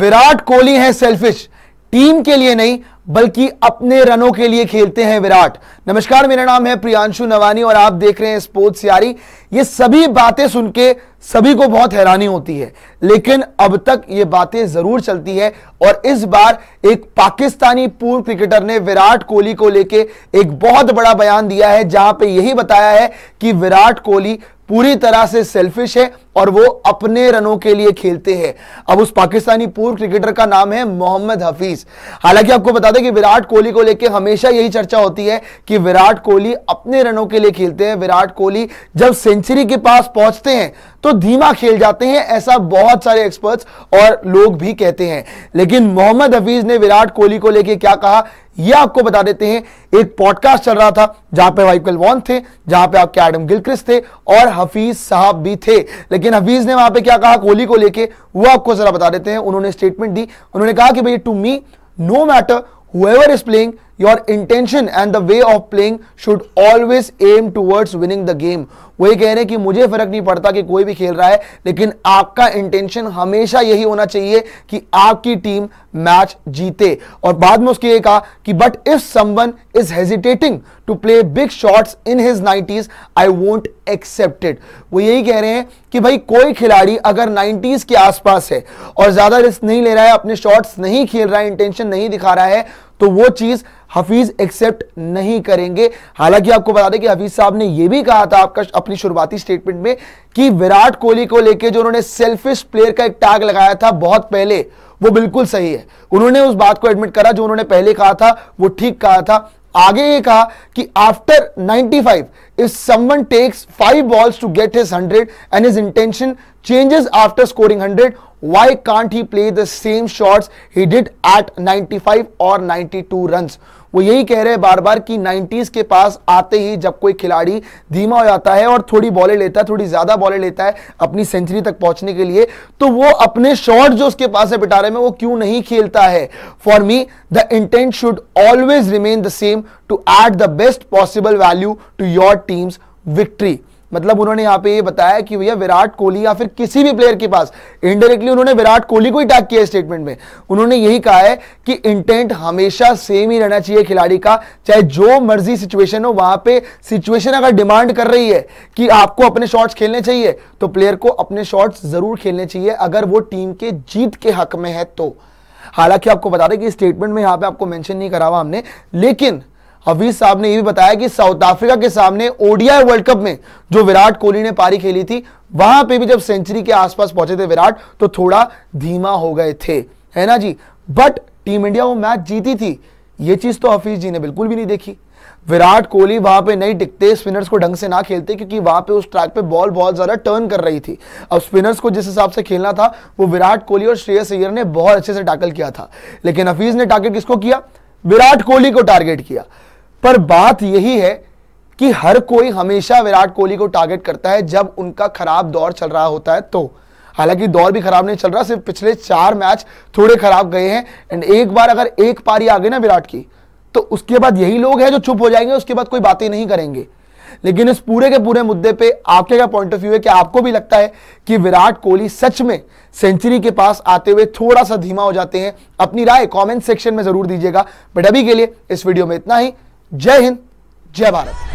विराट कोहली है selfish team के लिए नहीं बल्कि अपने रनों के लिए खेलते हैं विराट नमस्कार मेरा नाम है प्रियांशु नवानी और आप देख रहे हैं स्पोर्ट्स यारी ये सभी बातें सुन के सभी को बहुत हैरानी होती है लेकिन अब तक ये बातें जरूर चलती है और इस बार एक पाकिस्तानी पूर्व क्रिकेटर ने विराट कोहली को लेके एक बहुत बड़ा बयान दिया है जहां पे यही बताया है कि विराट कोहली पूरी तरह से सेल्फिश है और वो अपने रनों के लिए खेलते हैं अब उस पाकिस्तानी पूर्व क्रिकेटर का नाम है मोहम्मद हफीज हालांकि आपको बता दें कि विराट कोहली को लेकर हमेशा यही चर्चा होती है कि विराट कोहली अपने रनों के लिए खेलते हैं विराट कोहली जब सेंचुरी के पास पहुंचते हैं तो धीमा खेल जाते हैं ऐसा बहुत सारे एक्सपर्ट्स और लोग भी कहते हैं लेकिन मोहम्मद हफीज ने विराट कोहली को लेकर क्या कहा ये आपको बता देते हैं एक पॉडकास्ट चल रहा था जहां पे वाइकल वॉन थे जहां पे आपके एडम गिलक्रिस थे और हफीज साहब भी थे लेकिन हफीज ने वहां पे क्या कहा कोहली को लेके वो आपको जरा बता देते हैं उन्होंने स्टेटमेंट दी उन्होंने कहा कि भैया to me no matter whoever is playing your intention and the way of playing should always aim towards winning the game वही कह रहे हैं कि मुझे फर्क नहीं पड़ता कि कोई भी खेल रहा है लेकिन आपका इंटेंशन हमेशा यही होना चाहिए कि आपकी टीम मैच जीते और बाद में उसके ये कहा कि but if someone is hesitating to play big shots in his nineties I won't accepted वो यही कह रहे हैं कि भाई कोई खिलाड़ी अगर नाइन्टीज के आसपास है और ज्यादा रिस्क नहीं ले रहा है अपने शॉट्स नहीं खेल रहा है इंटेंशन नहीं दिखा रहा है तो वो चीज हफीज एक्सेप्ट नहीं करेंगे हालांकि आपको बता दें कि हफीज साहब ने यह भी कहा था आपका अपनी शुरुआती स्टेटमेंट में कि विराट कोहली को लेकर जो उन्होंने सेल्फिश प्लेयर का एक टैग लगाया था बहुत पहले वो बिल्कुल सही है उन्होंने उस बात को एडमिट करा जो उन्होंने पहले कहा था वो ठीक कहा था आगे ये कहा कि after 95 five if someone takes five balls to get his 100 and his intention changes after scoring 100 why can't he play the same shots he did at 95 और 92 runs वो यही कह रहे हैं बार बार कि 90s के पास आते ही जब कोई खिलाड़ी धीमा हो जाता है और थोड़ी बॉलें लेता है थोड़ी ज्यादा बॉलें लेता है अपनी सेंचुरी तक पहुंचने के लिए तो वो अपने शॉट जो उसके पास है पिटारे में वो क्यों नहीं खेलता है for me the intent should always remain the same to add the best possible value to your team's victory मतलब उन्होंने यहां पे ये बताया कि भैया विराट कोहली या फिर किसी भी प्लेयर के पास इनडायरेक्टली उन्होंने विराट कोहली को ही टैग किया स्टेटमेंट में उन्होंने यही कहा है कि इंटेंट हमेशा सेम ही रहना चाहिए खिलाड़ी का चाहे जो मर्जी सिचुएशन हो वहां पे सिचुएशन अगर डिमांड कर रही है कि आपको अपने शॉर्ट्स खेलने चाहिए तो प्लेयर को अपने शॉट्स जरूर खेलने चाहिए अगर वो टीम के जीत के हक में है तो हालांकि आपको बता दें कि स्टेटमेंट में यहां पर आपको मैंशन नहीं करा हुआ हमने लेकिन हफीज साहब ने यह भी बताया कि साउथ अफ्रीका के सामने ओडिया वर्ल्ड कप में जो विराट कोहली ने पारी खेली थी वहां पे भी जब सेंचुरी के आसपास पहुंचे थे विराट तो थोड़ा धीमा हो गए थे है ना जी बट टीम इंडिया वो मैच जीती थी ये चीज तो हफीज जी ने बिल्कुल भी नहीं देखी विराट कोहली वहां पे नहीं टिकते स्पिनर्स को ढंग से ना खेलते क्योंकि वहां पे उस ट्रैक पे बॉल बहुत ज्यादा टर्न कर रही थी अब स्पिनर्स को जिस हिसाब से खेलना था वो विराट कोहली और श्रेयस अय्यर ने बहुत अच्छे से टैकल किया था लेकिन हफीज ने टारगेट किसको किया विराट कोहली को टारगेट किया पर बात यही है कि हर कोई हमेशा विराट कोहली को टारगेट करता है जब उनका खराब दौर चल रहा होता है तो हालांकि दौर भी खराब नहीं चल रहा सिर्फ पिछले चार मैच थोड़े खराब गए हैं एंड एक बार अगर एक पारी आ गई ना विराट की तो उसके बाद यही लोग हैं जो चुप हो जाएंगे उसके बाद कोई बातें नहीं करेंगे लेकिन इस पूरे के पूरे मुद्दे पे आपके क्या पॉइंट ऑफ व्यू है कि आपको भी लगता है कि विराट कोहली सच में सेंचुरी के पास आते हुए थोड़ा सा धीमा हो जाते हैं अपनी राय कमेंट सेक्शन में जरूर दीजिएगा बट अभी के लिए इस वीडियो में इतना ही Cehin Cebaret.